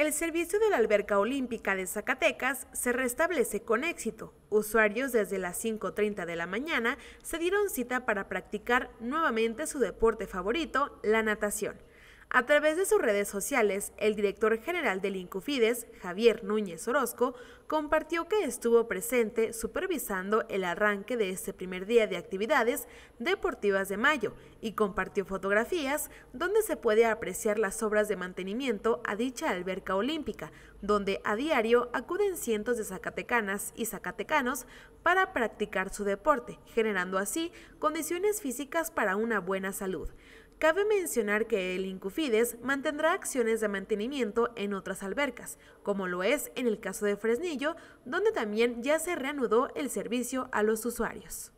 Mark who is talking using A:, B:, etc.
A: El servicio de la Alberca Olímpica de Zacatecas se restablece con éxito. Usuarios desde las 5.30 de la mañana se dieron cita para practicar nuevamente su deporte favorito, la natación. A través de sus redes sociales, el director general del Incufides, Javier Núñez Orozco, compartió que estuvo presente supervisando el arranque de este primer día de actividades deportivas de mayo y compartió fotografías donde se puede apreciar las obras de mantenimiento a dicha alberca olímpica, donde a diario acuden cientos de zacatecanas y zacatecanos para practicar su deporte, generando así condiciones físicas para una buena salud. Cabe mencionar que el Incufides mantendrá acciones de mantenimiento en otras albercas, como lo es en el caso de Fresnillo, donde también ya se reanudó el servicio a los usuarios.